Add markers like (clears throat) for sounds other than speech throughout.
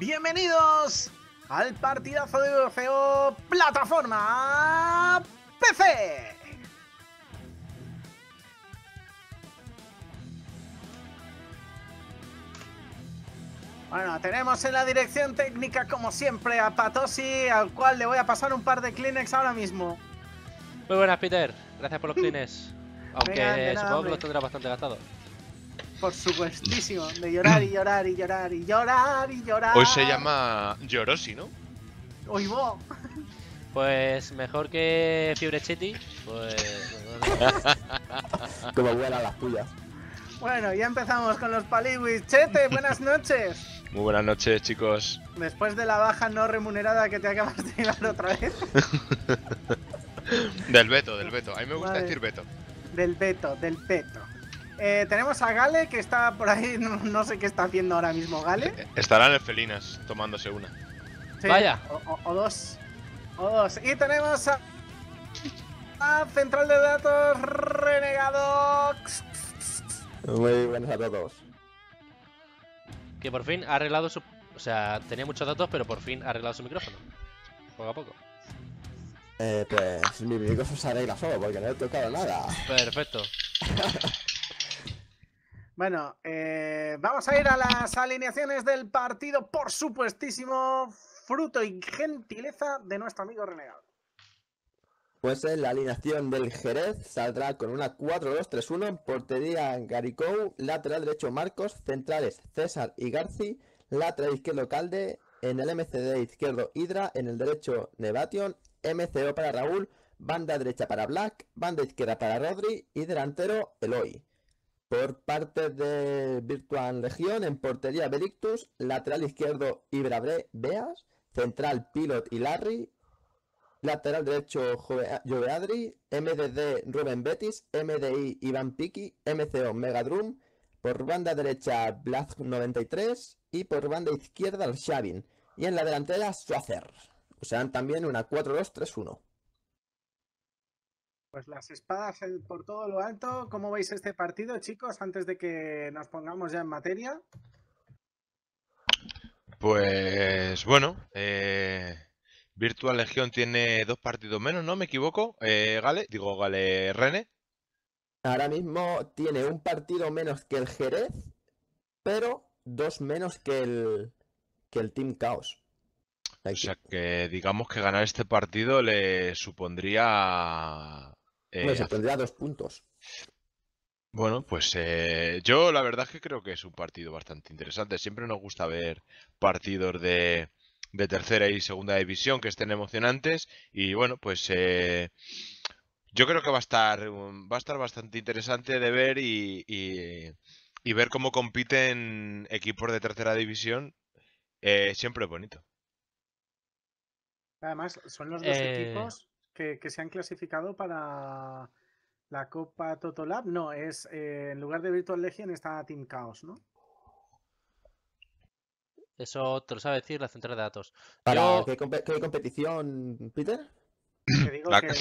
Bienvenidos al partidazo de Orfeo Plataforma PC. Bueno, tenemos en la dirección técnica, como siempre, a Patosi, al cual le voy a pasar un par de Kleenex ahora mismo. Muy buenas, Peter. Gracias por los (laughs) Kleenex. Aunque supongo que los tendrá bastante gastados. Por supuestísimo, de llorar y llorar y llorar y llorar y llorar. Hoy se llama Llorosi, ¿no? Hoy vos. Pues mejor que Fiebre Cheti pues. (laughs) las tuyas. Bueno, ya empezamos con los paliwis. Chete, buenas (laughs) noches. Muy buenas noches, chicos. Después de la baja no remunerada que te acabas de llevar otra vez. (laughs) del veto, del veto. A mí me gusta decir veto. Del veto, del veto. Eh, tenemos a Gale, que está por ahí, (laughs) no, sé qué está haciendo ahora mismo Gale. Eh, estarán en felinas, tomándose una. Vaya. O, dos. O dos. Y tenemos a, a Central de Datos Renegado. Muy buenas a todos. Que por fin ha arreglado su... O sea, tenía muchos datos, pero por fin ha arreglado su micrófono. Poco a poco. Eh, pues mi micrófono se arregla solo porque no he tocado nada. Perfecto. (laughs) Bueno, eh, vamos a ir a las alineaciones del partido, por supuestísimo, fruto y gentileza de nuestro amigo Renegado. Pues en la alineación del Jerez saldrá con una 4-2-3-1, portería Garicou, lateral derecho Marcos, centrales César y Garci, lateral izquierdo Calde, en el MCD izquierdo Hidra, en el derecho Nevation, MCO para Raúl, banda derecha para Black, banda izquierda para Rodri y delantero Eloy. Por parte de Virtual Legión, en portería Berictus, lateral izquierdo IbraBré, Beas, central Pilot y Larry, lateral derecho Adri, MDD Rubén Betis, MDI Iván Piki, MCO Megadrum, por banda derecha Blaz 93 y por banda izquierda el Shavin, y en la delantera O Usarán también una 4-2-3-1. Pues las espadas por todo lo alto. ¿Cómo veis este partido, chicos, antes de que nos pongamos ya en materia? Pues bueno, eh, Virtual Legión tiene dos partidos menos, ¿no? ¿Me equivoco? Eh, Gale, digo Gale, Rene? Ahora mismo tiene un partido menos que el Jerez, pero dos menos que el, que el Team Chaos. O sea que digamos que ganar este partido le supondría eh, se tendría dos puntos. Bueno, pues eh, yo la verdad es que creo que es un partido bastante interesante. Siempre nos gusta ver partidos de, tercera y segunda división que estén emocionantes. Y bueno, pues eh, yo creo que va a estar, um, va a estar bastante interesante de ver y, ver cómo compiten equipos de tercera división. siempre es bonito. Además, son los dos equipos que, se han clasificado para la Copa Totolab. No, es eh, en lugar de Virtual Legion está Team Chaos, ¿no? Eso te lo sabe decir la central de datos. ¿qué, competición, Peter? Te digo la... que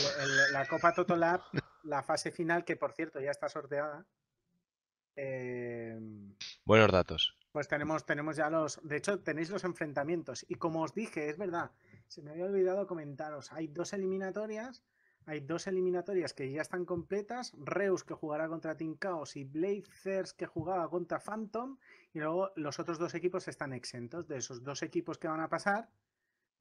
la Copa Totolab, la fase final, que por cierto ya está sorteada. Eh, Buenos datos. Pues tenemos, tenemos ya los. De hecho, tenéis los enfrentamientos. Y como os dije, es verdad, se me había olvidado comentaros. Hay dos eliminatorias. Hay dos eliminatorias que ya están completas. Reus que jugará contra Team Chaos y Blazers que jugaba contra Phantom. Y luego los otros dos equipos están exentos. De esos dos equipos que van a pasar,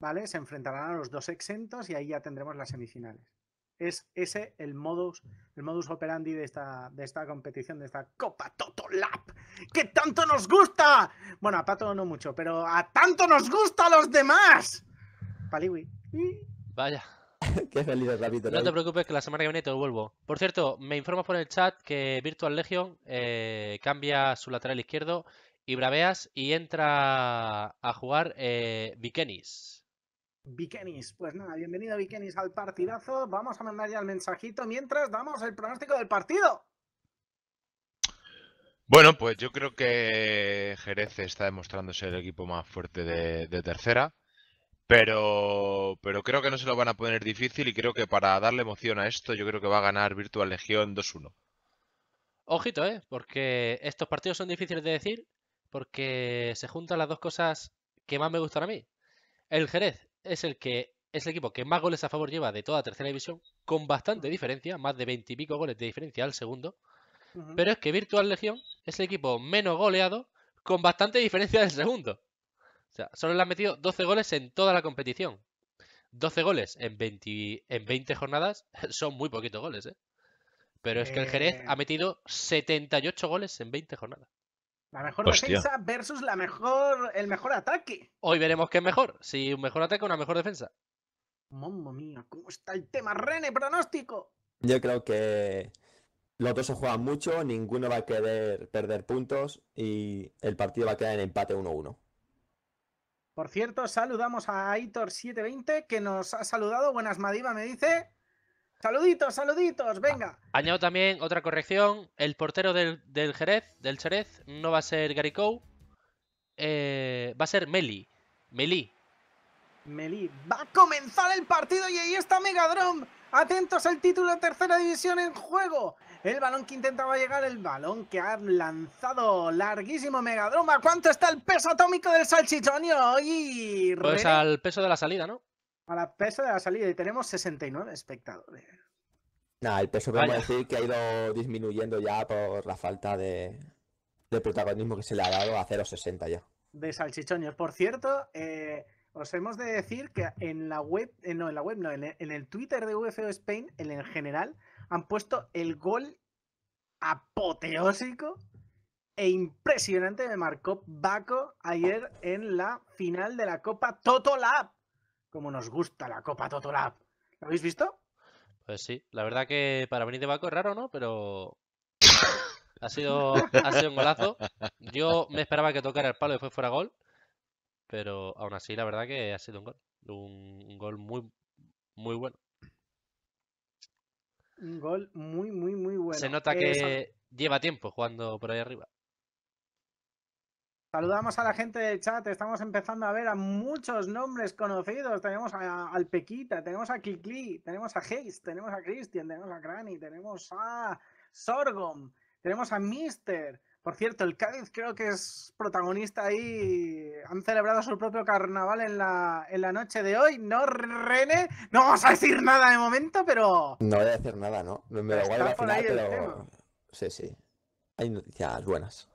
¿vale? Se enfrentarán a los dos exentos y ahí ya tendremos las semifinales. Es ese el modus, el modus operandi de esta, de esta competición, de esta Copa Totolap que tanto nos gusta. Bueno, a Pato no mucho, pero a tanto nos gusta a los demás. Paliwi. Vaya. (laughs) Qué feliz es No te preocupes que la semana que viene te vuelvo. Por cierto, me informas por el chat que Virtual Legion eh, cambia su lateral izquierdo y braveas y entra a jugar eh, Vikenis. pues nada, bienvenido Vikenis al partidazo. Vamos a mandar ya el mensajito mientras damos el pronóstico del partido. Bueno, pues yo creo que Jerez está demostrando ser el equipo más fuerte de, tercera, pero, creo que no se lo van a poner difícil y creo que para darle emoción a esto, yo creo que va a ganar Virtual Legión 2-1. Ojito, ¿eh? porque estos partidos son difíciles de decir, porque se juntan las dos cosas que más me gustan a mí. El Jerez es el que es el equipo que más goles a favor lleva de toda tercera división, con bastante diferencia, más de veintipico goles de diferencia al segundo. Pero es que Virtual Legión es el equipo menos goleado con bastante diferencia del segundo. O sea, solo le han metido 12 goles en toda la competición. 12 goles en 20, en 20 jornadas (laughs) son muy poquitos goles, ¿eh? Pero es que el Jerez ha eh. metido 78 goles en 20 jornadas. La mejor defensa versus la mejor, el mejor ataque. Hoy veremos qué es mejor, si un mejor ataque o una mejor defensa. Mamma mía, ¿cómo está el tema, Rene? Pronóstico. Yo creo que los dos se juegan mucho, ninguno va a querer perder puntos y el partido va a quedar en empate 1-1. Por cierto, saludamos a Aitor720 que nos ha saludado. Buenas, Madiba, me dice. Saluditos, saluditos, venga. Ah, añado también otra corrección. El portero del, Jerez, del Jerez, no va a ser Garicou. Eh, va a ser Meli. Meli. Meli. Va a comenzar el partido y ahí está Megadrom. Atentos al título de tercera división en juego. El balón que intentaba llegar, el balón que ha lanzado larguísimo Megadroma. ¿Cuánto está el peso atómico del salchichonio? hoy? Pues al peso de la salida, ¿no? Al peso de la salida y tenemos 69 espectadores. Nada, el peso podemos decir que ha ido disminuyendo ya por la falta de, de protagonismo que se le ha dado a 0,60 ya. De salchichonios. Por cierto, eh, os hemos de decir que en la web, eh, no en la web, no, en el, Twitter de UFO Spain, en el general, han puesto el gol apoteósico e impresionante me marcó Baco ayer en la final de la Copa Totolab. Como nos gusta la Copa Totolab. ¿Lo habéis visto? Pues sí, la verdad que para venir de Baco es raro, ¿no? Pero (laughs) ha sido, un golazo. Yo me esperaba que tocara el palo y fue fuera gol. Pero aún así, la verdad que ha sido un gol. Un, un gol muy, muy bueno. Un gol muy, muy, muy bueno. Se nota que eh, lleva tiempo jugando por ahí arriba. Saludamos a la gente del chat, estamos empezando a ver a muchos nombres conocidos. Tenemos a Alpequita, tenemos a Kikli, tenemos a Hayes, tenemos a Christian, tenemos a Granny, tenemos a Sorgom, tenemos a Mister, por cierto, el Cádiz creo que es protagonista ahí. Han celebrado su propio carnaval en la, noche de hoy. No, René, no vamos a decir nada de momento, pero. No voy a decir nada, ¿no? Me da igual final, pero. Sí, sí. Hay noticias buenas.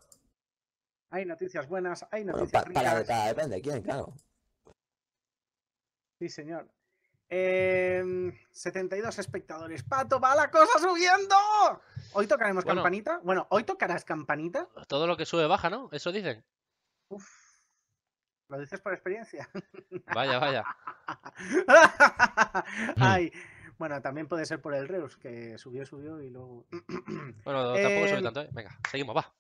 Hay noticias buenas, hay noticias para, ricas. depende de quién, claro. Sí, señor. 72 em, espectadores. ¡Pato, va la cosa subiendo! Hoy tocaremos campanita. Bueno, hoy tocarás campanita. Todo lo que sube baja, ¿no? Eso dicen. Uf. ¿Lo dices por experiencia? (laughs) Vaya, vaya. (laughs) Ay. (clears throat) Bueno, también puede ser por el Reus, que subió, subió y luego. (clears throat) bueno, tampoco eh... tanto, ¿eh? Venga, seguimos, va.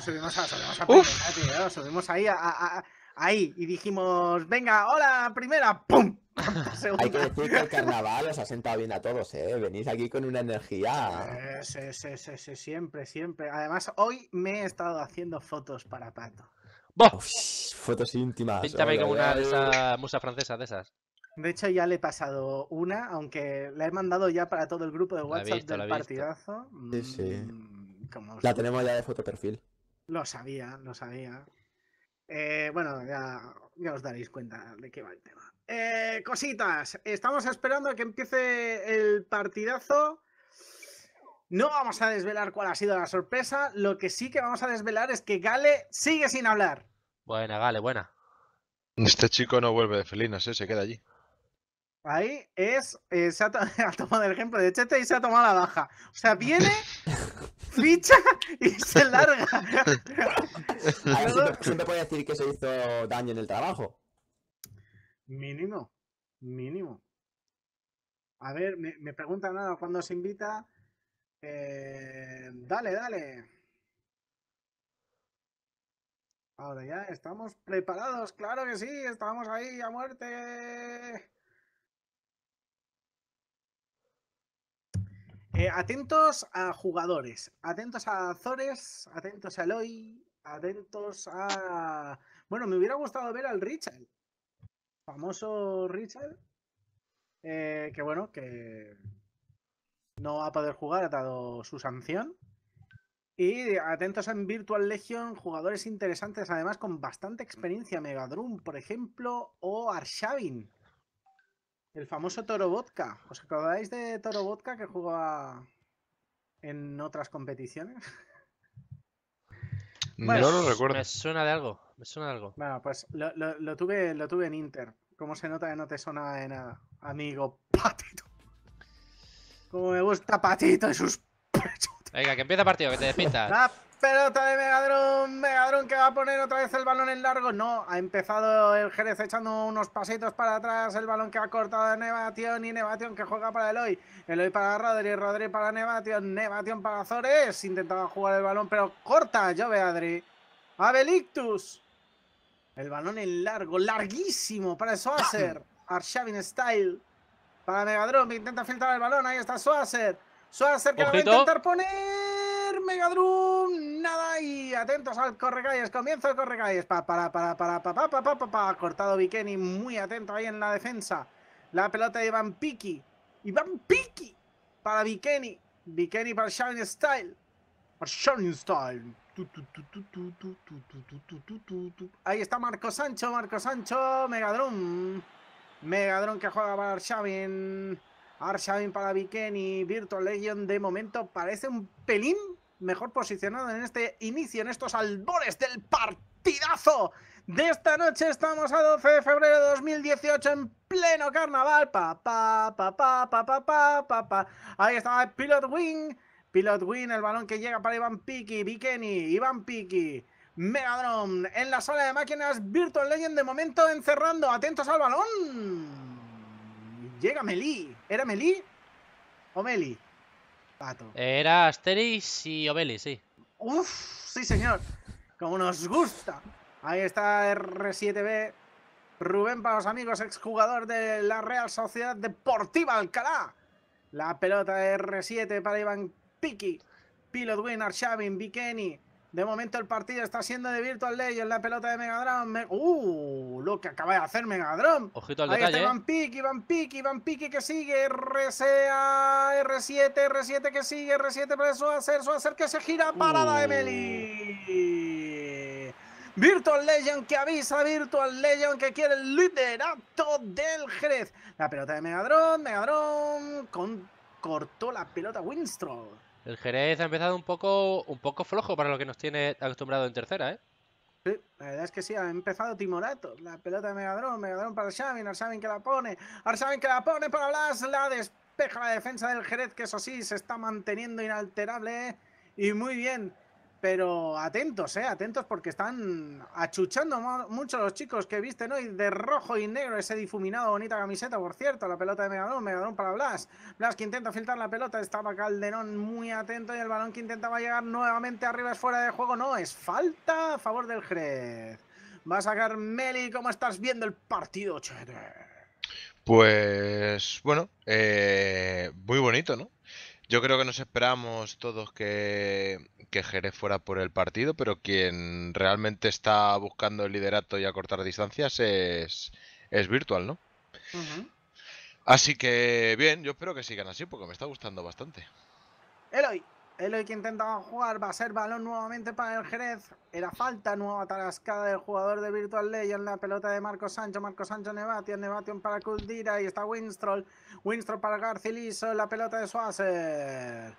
subimos, a, subimos ahí, a, ahí y dijimos, venga, hola, primera, ¡pum! (laughs) Hay que decir que el carnaval os ha sentado bien a todos, ¿eh? Venís aquí con una energía. Eh, sí, sí, sí, sí, siempre, siempre. Además, hoy me he estado haciendo fotos para Pato. Uf, fotos íntimas. una de francesa de esas. De hecho, ya le he pasado una, aunque la he mandado ya para todo el grupo de WhatsApp del partidazo. Sí, sí. Mm, la tenemos ya de foto perfil. Lo sabía, lo sabía. Eh, bueno, ya, ya os daréis cuenta de qué va el tema. Eh, cositas. Estamos esperando a que empiece el partidazo. No vamos a desvelar cuál ha sido la sorpresa. Lo que sí que vamos a desvelar es que Gale sigue sin hablar. Buena, Gale, buena. Este chico no vuelve de felinas, ¿eh? se queda allí. Ahí es, eh, se (laughs) ha, tomado el ejemplo de Chete y se ha tomado la baja. O sea, viene, (laughs) ficha y se larga. (laughs) Siempre puede decir que se hizo daño en el trabajo. Mínimo, mínimo. A ver, me, me preguntan nada cuando se invita. Eh, dale, dale. Ahora ya estamos preparados, claro que sí, estamos ahí a muerte. Eh, atentos a jugadores, atentos a Azores, atentos a Eloy, atentos a... Bueno, me hubiera gustado ver al Richard famoso Richard, eh, que bueno, que no va a poder jugar, ha dado su sanción. Y atentos en Virtual Legion, jugadores interesantes además con bastante experiencia, Megadrum, por ejemplo, o Arshavin, el famoso Toro Vodka. ¿Os acordáis de Toro Vodka que jugaba en otras competiciones? no recuerdo. Me suena de algo, me suena de algo. Bueno, pues tuve, lo tuve en Inter. Como se nota que no te suena de nada, amigo Patito? Como me gusta Patito y sus Venga, que empieza partido, que te despistas. La pelota de Megadron, Megadron que va a poner otra vez el balón en largo. No, ha empezado el Jerez echando unos pasitos para atrás. El balón que ha cortado a Nevation y Nevation que juega para Eloy. Eloy para Rodri, Rodri para Nevation, Nevation para Zores. Intentaba jugar el balón, pero corta, yo Adri. Abelictus. El balón en largo, larguísimo para Soazer. (coughs) Arshavin Style. Para Megadrum, intenta filtrar el balón. Ahí está Soazer. Soazer que va a intentar poner. Megadrum, nada. Y atentos al Correcalles. Comienza el Correcalles. Pa, para, para, para, para Cortado Bikini, muy atento ahí en la defensa. La pelota de Iván Piki. Iván Piki para Bikini. Bikini para Shavin Style. Para Style. Ahí está Marco Sancho, Marco Sancho, Megadrón, Megadrón que juega para Arshavin. Arshavin para y Virtual Legion de momento parece un pelín mejor posicionado en este inicio, en estos albores del partidazo de esta noche. Estamos a 12 de febrero de 2018 en pleno carnaval. Pa, pa, pa, pa, Ahí está el Pilot Wing. Pilot Win, el balón que llega para Iván Piki, Bikeni, Iván Piki, Megadron en la sala de máquinas, Virtual Legend de momento encerrando, atentos al balón. Llega Meli, ¿era Meli o Meli? Pato. Era Asterix y Oveli, sí. Uf, sí señor, como nos gusta. Ahí está R7B, Rubén para los amigos, exjugador de la Real Sociedad Deportiva Alcalá. La pelota de R7 para Iván Piki, Pilot Winner, Shavin, Bikini. De momento el partido está siendo de Virtual Legend la pelota de Megadron. ¡Uh! Lo que acaba de hacer Megadron. Ojito al detalle. ¿eh? Van Piki, Van Piki, Van Piki que sigue. RCA, R7, R7 que sigue, R7 para eso hacer, eso hacer que se gira. Parada uh. la de Virtual Legend que avisa, Virtual Legend que quiere el liderato del Jerez. La pelota de Megadron, Megadron con... cortó la pelota Winstroll el Jerez ha empezado un poco, un poco flojo para lo que nos tiene acostumbrado en tercera, ¿eh? Sí, la verdad es que sí, ha empezado timorato. La pelota de Megadron, Megadrón para Xavin, saben que la pone, ahora saben que la pone para Blas, la despeja la defensa del Jerez, que eso sí, se está manteniendo inalterable ¿eh? y muy bien. Pero atentos, eh, atentos porque están achuchando mucho los chicos que visten hoy de rojo y negro ese difuminado, bonita camiseta, por cierto, la pelota de Megadón, Megadón para Blas. Blas que intenta filtrar la pelota, estaba Calderón muy atento y el balón que intentaba llegar nuevamente arriba es fuera de juego, no, es falta a favor del Jerez. Va a sacar Meli, ¿cómo estás viendo el partido, chévere? Pues bueno, eh, muy bonito, ¿no? Yo creo que nos esperamos todos que, que, Jerez fuera por el partido, pero quien realmente está buscando el liderato y acortar distancias es, Virtual, ¿no? Así que bien, yo espero que sigan así porque me está gustando bastante. Eloy. Eloy que intentaba jugar, va a ser balón nuevamente para el Jerez. Era falta nueva tarascada del jugador de Virtual En La pelota de Marco Sancho, Marco Sancho Nevatio, un para Kuldira y está Winstroll, Winstroll para Garciliso, la pelota de Suárez.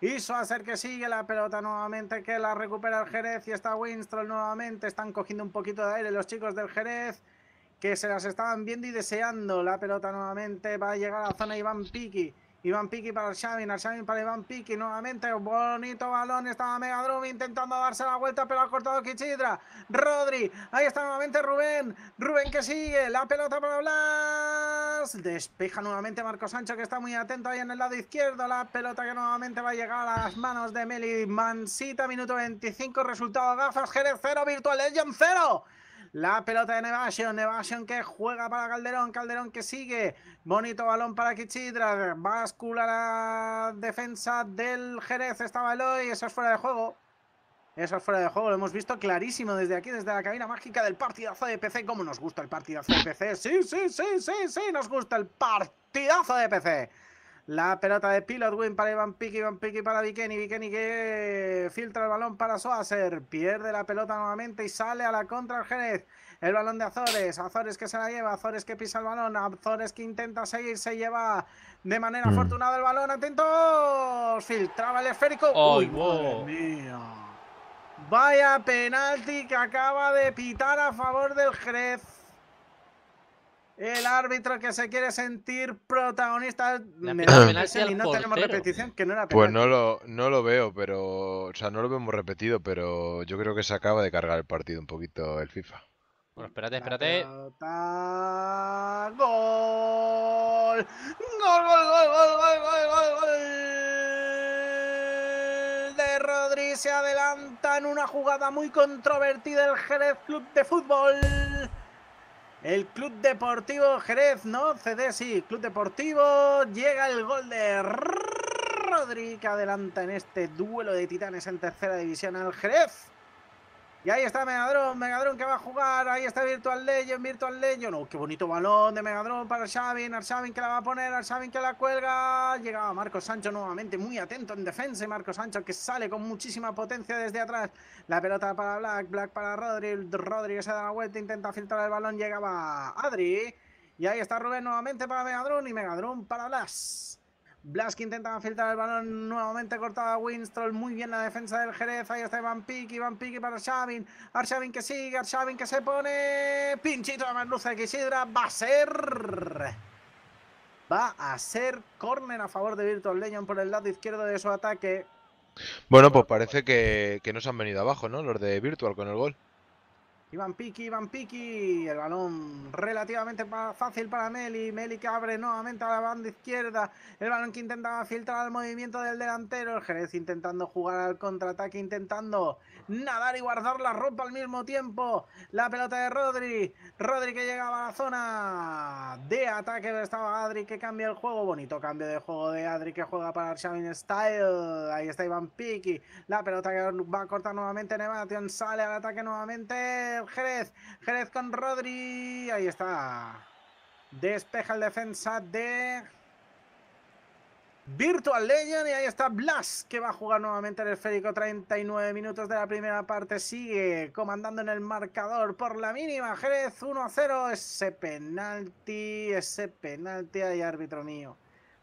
Y hacer que sigue la pelota nuevamente, que la recupera el Jerez y está Winstroll nuevamente. Están cogiendo un poquito de aire los chicos del Jerez, que se las estaban viendo y deseando. La pelota nuevamente va a llegar a la zona Iván Piki. Iván Piqui para el al Xavin para Iván Piqui nuevamente. bonito balón. Estaba mega Megadrum intentando darse la vuelta, pero ha cortado Kichidra. Rodri, ahí está nuevamente Rubén. Rubén que sigue. La pelota para Blas. Despeja nuevamente Marco Sancho, que está muy atento ahí en el lado izquierdo. La pelota que nuevamente va a llegar a las manos de Meli Mansita. Minuto 25. Resultado gafas. Jerez 0, Virtual Legend 0. La pelota de Nevasion, Nevasion que juega para Calderón. Calderón que sigue. Bonito balón para Kichidra, Báscula la defensa del Jerez. Estaba Eloy. Eso es fuera de juego. Eso es fuera de juego, lo hemos visto clarísimo desde aquí, desde la cabina mágica del partidazo de PC. ¿Cómo nos gusta el partidazo de PC? Sí, sí, sí, sí, sí, nos gusta el partidazo de PC. La pelota de Pilotwin para Ivan Piki, Ivan Piki para Vikeni, Vikeni que filtra el balón para Soaser, pierde la pelota nuevamente y sale a la contra Jerez. El balón de Azores, Azores que se la lleva, Azores que pisa el balón, Azores que intenta seguir, se lleva de manera mm. afortunada el balón, ¡Atento! filtraba el esférico. ¡Uy, Vaya penalti que acaba de pitar a favor del Jerez el árbitro que se quiere sentir protagonista. y no tenemos repetición, que no era Pues no lo, no lo veo, pero. O sea, no lo vemos repetido, pero yo creo que se acaba de cargar el partido un poquito el FIFA. Bueno, espérate, espérate. ¡Gol! ¡Gol, gol, gol, gol, gol, gol, gol! De Rodríguez se adelanta en una jugada muy controvertida el Jerez Club de Fútbol. El Club Deportivo Jerez, ¿no? CD, sí. Club Deportivo. Llega el gol de Rodri que adelanta en este duelo de titanes en tercera división al Jerez. Y ahí está Megadron, Megadron que va a jugar. Ahí está Virtual Legend, Virtual Legend. no oh, qué bonito balón de Megadron para Arshavin. Arshavin que la va a poner, Arshavin que la cuelga. Llegaba Marco Sancho nuevamente, muy atento en defensa. Y Marco Sancho que sale con muchísima potencia desde atrás. La pelota para Black, Black para Rodri. Rodri se da la vuelta, intenta filtrar el balón. Llegaba Adri. Y ahí está Rubén nuevamente para Megadron y Megadron para Las. Blask intenta filtrar el balón nuevamente cortada a Winstrol. Muy bien la defensa del Jerez. Ahí está Van Piki, Van Piqui para Arshavin. Arshavin que sigue, Arshavin que se pone. Pinchito de Merluza que Kisidra, Va a ser. Va a ser córner a favor de Virtual Legion por el lado izquierdo de su ataque. Bueno, pues parece que, que no se han venido abajo, ¿no? Los de Virtual con el gol. Iván Piki, Iván Piki. El balón relativamente fácil para Meli. Meli que abre nuevamente a la banda izquierda. El balón que intentaba filtrar el movimiento del delantero. El Jerez intentando jugar al contraataque, intentando nadar y guardar la ropa al mismo tiempo. La pelota de Rodri. Rodri que llegaba a la zona de ataque. Estaba Adri que cambia el juego. Bonito cambio de juego de Adri que juega para Xavin Style. Ahí está Iván Piki. La pelota que va a cortar nuevamente Nevation. Sale al ataque nuevamente. Jerez. Jerez con Rodri. Ahí está. Despeja el defensa de Virtual Legend y ahí está Blas que va a jugar nuevamente el esférico 39 minutos de la primera parte sigue comandando en el marcador por la mínima Jerez 1-0 ese penalti ese penalti ahí, árbitro mío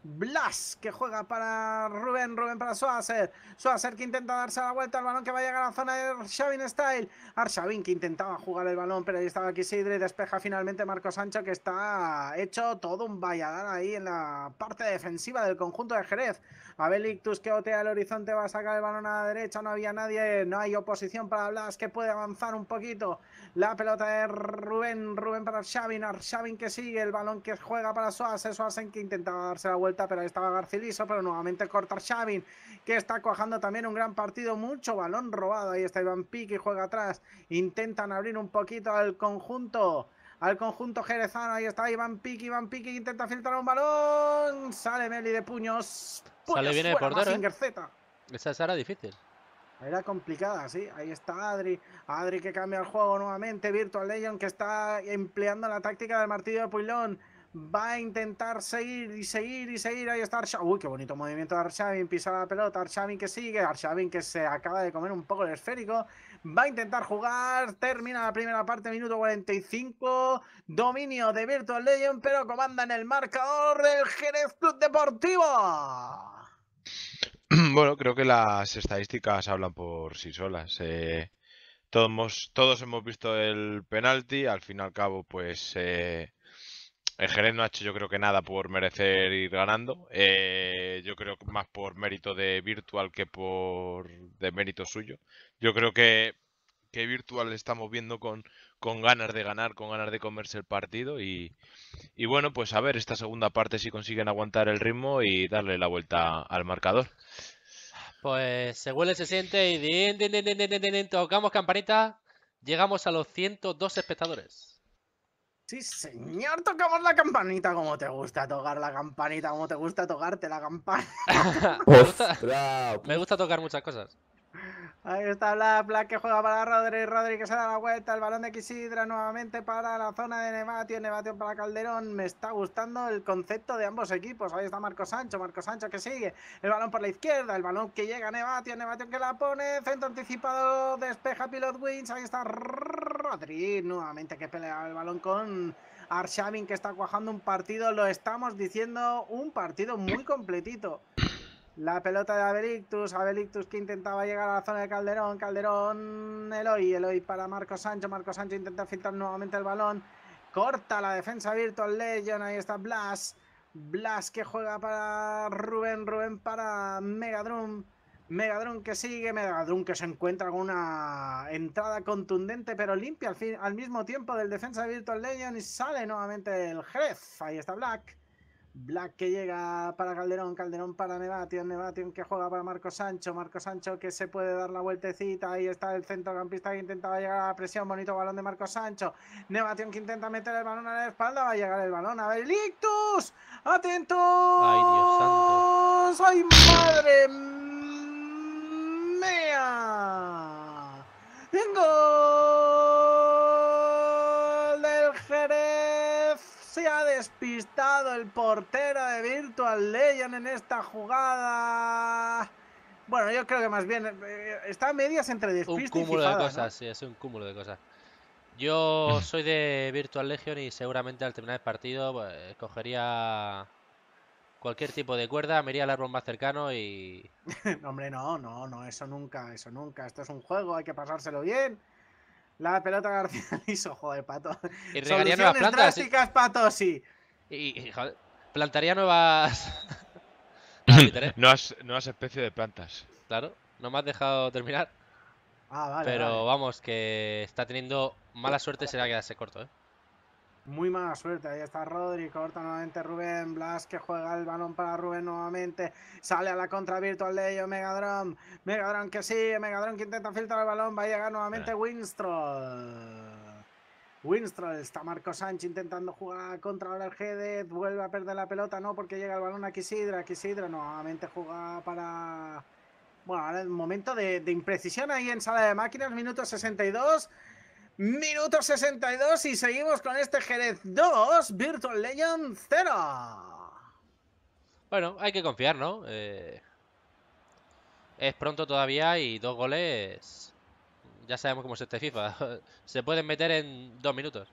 Blas que juega para Rubén, Rubén para Suárez Suárez que intenta darse la vuelta al balón que va a llegar a la zona de Arshavin Style, Arshavin que intentaba jugar el balón pero ahí estaba Kisidre, despeja finalmente Marco Sancho que está hecho todo un valladar ahí en la parte defensiva del conjunto de Jerez, Abel Ictus que otea el horizonte, va a sacar el balón a la derecha, no había nadie, no hay oposición para Blas, que puede avanzar un poquito. La pelota de Rubén, Rubén para Xavin, Xavin que sigue, el balón que juega para Soas, Soasen que intentaba darse la vuelta, pero ahí estaba Garciliso, pero nuevamente corta Xavin, que está cuajando también un gran partido, mucho balón robado, ahí está Iván Piqui, juega atrás, intentan abrir un poquito al conjunto al conjunto jerezano. Ahí está Iván Piqui, Iván Piqui intenta filtrar un balón. Sale Meli de puños. Sale bien el portero. Eh. Esa, era difícil. Era complicada, sí. Ahí está Adri. Adri que cambia el juego nuevamente. Virtual Legion que está empleando la táctica del martillo de Puilón va a intentar seguir y seguir y seguir. Ahí está Arshavin. Uy, qué bonito movimiento de Arshavin. Pisa la pelota. Arshavin que sigue. Arshavin que se acaba de comer un poco el esférico. Va a intentar jugar. Termina la primera parte, minuto 45. Dominio de Virtual Legend, pero comanda en el marcador del Jerez Club Deportivo. (clears throat) Bueno, creo que las estadísticas hablan por sí solas. Eh. todos, hemos visto el penalti. Al fin y al cabo, pues. Eh, el Jerez no ha hecho yo creo que nada por merecer ir ganando. Eh, yo creo que más por mérito de Virtual que por de mérito suyo. Yo creo que, que Virtual estamos viendo con, con ganas de ganar, con ganas de comerse el partido. Y, bueno, pues a ver esta segunda parte si consiguen aguantar el ritmo y darle la vuelta al marcador. Pues se huele, se siente y tocamos campanita. Llegamos a los 102 espectadores. Sí, señor, tocamos la campanita como te gusta tocar la campanita, como te gusta tocarte la campana. (laughs) me, gusta, tocar muchas cosas. Ahí está Black, Black que juega para Rodri, Rodri que se da la vuelta, el balón de Quisidra nuevamente para la zona de Nevatio, Nevatio para Calderón, me está gustando el concepto de ambos equipos, ahí está Marco Sancho, Marco Sancho que sigue, el balón por la izquierda, el balón que llega a Nevatio, Nevatio que la pone, centro anticipado, despeja Pilot Wings. ahí está Rodríguez nuevamente que pelea el balón con Arshavin que está cuajando un partido, lo estamos diciendo, un partido muy completito. La pelota de Abelictus, Abelictus que intentaba llegar a la zona de Calderón, Calderón, Eloy, Eloy para Marco Sancho, Marco Sancho intenta filtrar nuevamente el balón, corta la defensa Virtual Legion, ahí está Blas, Blas que juega para Rubén, Rubén para Megadrum. Megadron que sigue, Megadron que se encuentra con una entrada contundente pero limpia al, fin, al mismo tiempo del defensa de Virtual Legion y sale nuevamente el Jerez. Ahí está Black. Black que llega para Calderón, Calderón para Nevation, Nevation que juega para Marco Sancho, Marco Sancho que se puede dar la vueltecita, ahí está el centrocampista que intentaba llegar a la presión, bonito balón de Marco Sancho, Nevation que intenta meter el balón a la espalda, va a llegar el balón, a ver, atento atentos, ay Dios santo, ay madre Gol del Jerez. Se ha despistado el portero de Virtual Legion en esta jugada. Bueno, yo creo que más bien eh, está medias entre despiste Un cúmulo de cosas, sí, es un cúmulo de cosas. Yo (laughs) soy de Virtual Legion y seguramente al terminar el partido escogería... Pues, cualquier tipo de cuerda, me iría al árbol más cercano y. (laughs) Hombre, no, no, no, eso nunca, eso nunca. Esto es un juego, hay que pasárselo bien. La pelota García Liso, (laughs) joder, pato. Y regaría nuevas plantas. y... sí. Y, plantaría nuevas. (laughs) ¿eh? nuevas, especies de plantas. Claro, no me has dejado terminar. Ah, vale. Pero vamos, que está teniendo mala suerte, será quedarse corto, ¿eh? muy mala suerte. Ahí está Rodri, corta nuevamente Rubén. Blas que juega el balón para Rubén nuevamente. Sale a la contra virtual de ellos Megadron. Megadron que sí, Megadron que intenta filtrar el balón. Va a llegar nuevamente eh. Winstroll, Winstrol. está Marco Sánchez intentando jugar contra ahora el vuelve a perder la pelota, no, porque llega el balón a Kisidra, Kisidra nuevamente juega para... Bueno, ahora el momento de, de imprecisión ahí en sala de máquinas, minuto 62, Minuto 62 y seguimos con este Jerez 2, Virtual Legend 0. Bueno, hay que confiar, ¿no? Eh, es pronto todavía y dos goles... Ya sabemos cómo es este FIFA. (laughs) Se pueden meter en dos minutos.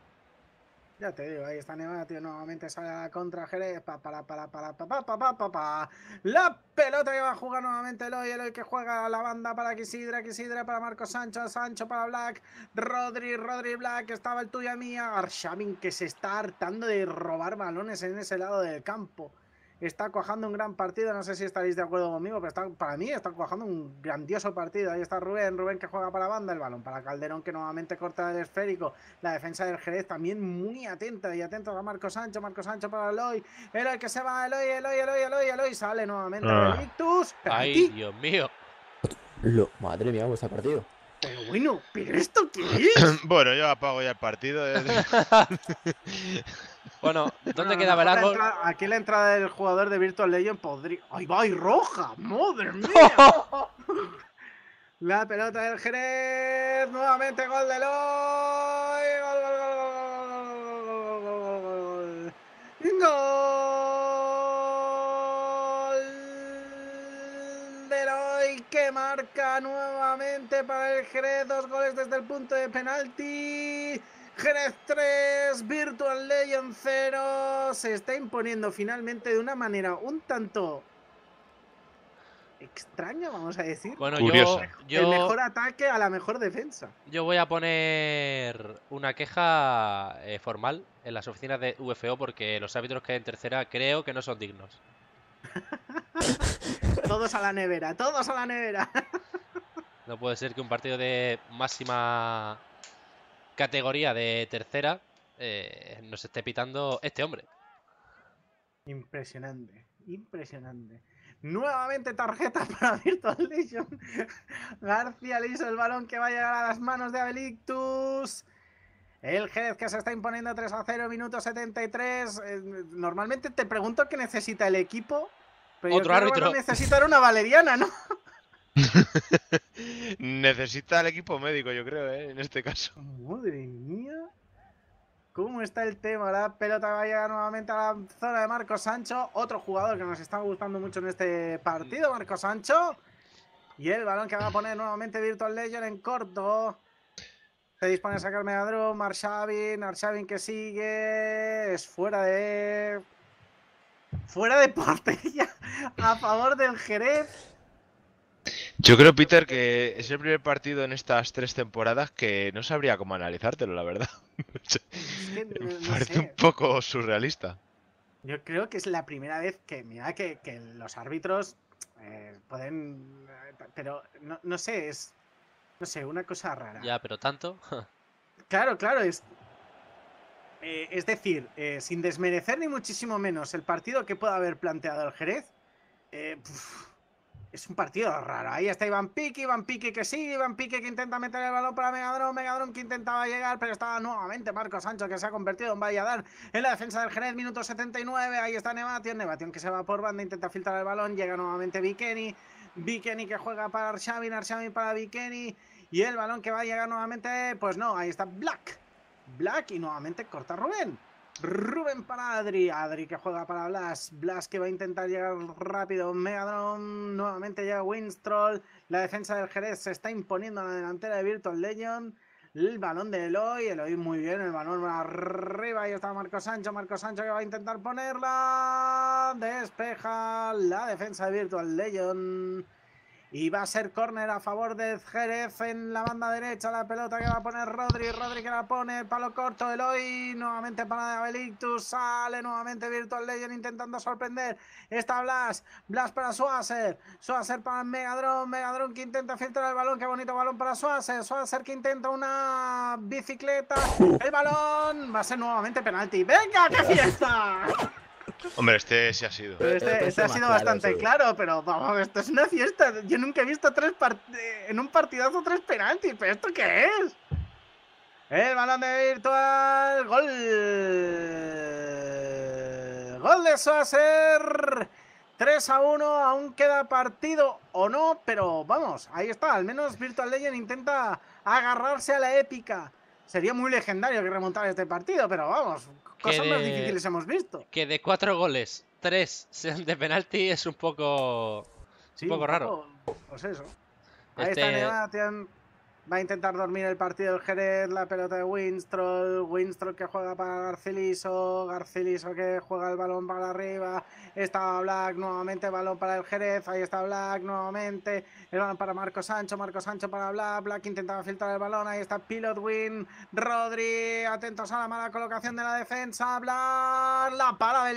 Ya te digo, ahí está Nevada, tío. Nuevamente sale la contra Jerez. Pa, para, para, para, pa, pa, pa, La pelota que va a jugar nuevamente Eloy. Eloy que juega la banda para Quisidra. Quisidra para Marco Sancho. Sancho para Black. Rodri, Rodri Black. Estaba el tuya mía. Arshamin que se está hartando de robar balones en ese lado del campo está cuajando un gran partido. No sé si estaréis de acuerdo conmigo, pero para mí está cuajando un grandioso partido. Ahí está Rubén, Rubén que juega para banda, el balón para Calderón que nuevamente corta el esférico. La defensa del Jerez también muy atenta y atenta a Marco Sancho, Marco Sancho para Eloy. el que se va, Eloy, Eloy, Eloy, Eloy, Eloy. Sale nuevamente ah. Ay, Dios mío. Lo, madre mía, cómo está el partido. Pero bueno, ¿pero esto qué es? (coughs) bueno, yo apago ya el partido. Eh. (laughs) Bueno, ¿dónde queda aquí la entrada del jugador de Virtual Legend podría. ¡Ay, va! ¡Y roja! ¡Madre mía! la pelota del Jerez. Nuevamente gol de Loy. Gol, gol, gol, gol, gol, que marca nuevamente para el Jerez. Dos goles desde el punto de penalti. Jerez 3, Virtual Legion 0 se está imponiendo finalmente de una manera un tanto extraña, vamos a decir. Bueno, yo, El mejor ataque a la mejor defensa. Yo voy a poner una queja eh, formal en las oficinas de UFO porque los árbitros que hay en tercera creo que no son dignos. (laughs) todos a la nevera, todos a la nevera. no puede ser que un partido de máxima categoría de tercera eh, nos esté pitando este hombre. Impresionante, impresionante. Nuevamente tarjeta (laughs) para Virtual Legion. García le hizo el balón que va a llegar a las manos de Abelictus. El Jerez que se está imponiendo 3 a 0, minuto 73. Eh, normalmente te pregunto qué necesita el equipo. Pero Otro necesitar una valeriana, ¿no? (laughs) Necesita el equipo médico, yo creo, ¿eh? en este caso. Madre mía. ¿Cómo está el tema? La pelota va a llegar nuevamente a la zona de Marco Sancho, otro jugador que nos está gustando mucho en este partido, Marco Sancho. Y el balón que va a poner nuevamente Virtual Legend en corto. Se dispone a sacarme a Drew, Marshavin, que sigue. Es fuera de. Fuera de portería a favor del Jerez. Yo creo, Peter, que es el primer partido en estas tres temporadas que no sabría cómo analizártelo, la verdad. (laughs) parece un poco surrealista. Yo creo que es la primera vez que, mira, que, los árbitros eh, pueden... Eh, pero no, sé, es... No sé, una cosa rara. Ya, pero tanto. (laughs) claro, claro, es... Eh, es decir, sin desmerecer ni muchísimo menos el partido que pueda haber planteado el Jerez, es un partido raro. Ahí está Iván Piki, Iván Pique que sí, Iván Pique que intenta meter el balón para Megadron, Megadron que intentaba llegar, pero estaba nuevamente Marco Sancho que se ha convertido en Valladar en la defensa del Jerez, minuto 79. Ahí está Nevation, Nevatión que se va por banda, intenta filtrar el balón, llega nuevamente Vikeni, Vikeni que juega para Xavi Archavi para Vikeni, y el balón que va a llegar nuevamente, pues no, ahí está Black, Black y nuevamente corta Rubén. Rubén para Adri, Adri que juega para Blas, Blas que va a intentar llegar rápido, Megadron, nuevamente llega Winstroll, la defensa del Jerez se está imponiendo en la delantera de Virtual Legion, el balón de Eloy, Eloy muy bien, el balón arriba, ahí está Marco Sancho, Marco Sancho que va a intentar ponerla, despeja la defensa de Virtual Legion. Y va a ser córner a favor de Jerez en la banda derecha. La pelota que va a poner Rodri. Rodri que la pone. Palo corto. Eloy. Nuevamente para Abelictus. Sale nuevamente Virtual Legend intentando sorprender. Está Blas. Blas para Suárez. Suárez para Megadron. Megadron que intenta filtrar el balón. Qué bonito balón para Suárez. Suárez que intenta una bicicleta. El balón. Va a ser nuevamente penalti. ¡Venga, qué fiesta! Hombre, este sí ha sido. Este, este, ha sido bastante claro, pero vamos, esto es una fiesta. Yo nunca he visto tres eh, en un partidazo tres penaltis, pero ¿esto qué es? El balón de virtual, gol. Gol de ser 3 a 1, aún queda partido o no, pero vamos, ahí está. Al menos Virtual Legend intenta agarrarse a la épica. Sería muy legendario que remontar este partido, pero vamos, Cosas más difíciles hemos visto. Que de cuatro goles, tres sean de penalti es un poco. un poco raro. Pues eso. Ahí este... Va a intentar dormir el partido el Jerez, la pelota de Winstroll, Winstroll que juega para Garciliso, Garciliso que juega el balón para arriba, está Black nuevamente, balón para el Jerez, ahí está Black nuevamente, el balón para Marco Sancho, Marco Sancho para Black, Black intentaba filtrar el balón, ahí está Pilot Win, Rodri, atentos a la mala colocación de la defensa, Black, la para de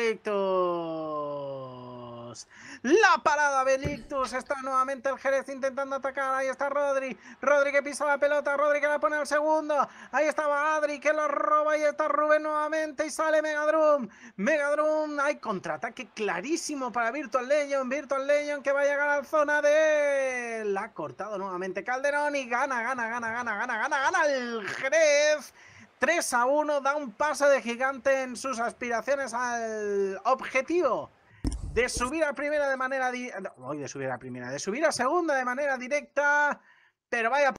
la parada Benictus. Está nuevamente el Jerez intentando atacar. Ahí está Rodri. Rodri que pisa la pelota. Rodri que la pone al segundo. Ahí estaba Adri que lo roba. Ahí está Rubén nuevamente. Y sale Megadrum. Megadrum. Hay contraataque clarísimo para Virtual Legion. Virtual Legion que va a llegar a la zona de. La ha cortado nuevamente Calderón. Y gana, gana, gana, gana, gana, gana, gana el Jerez. 3 a 1, da un paso de gigante en sus aspiraciones al objetivo de subir a primera de manera. Di... No, de subir a primera, de subir a segunda de manera directa. Pero vaya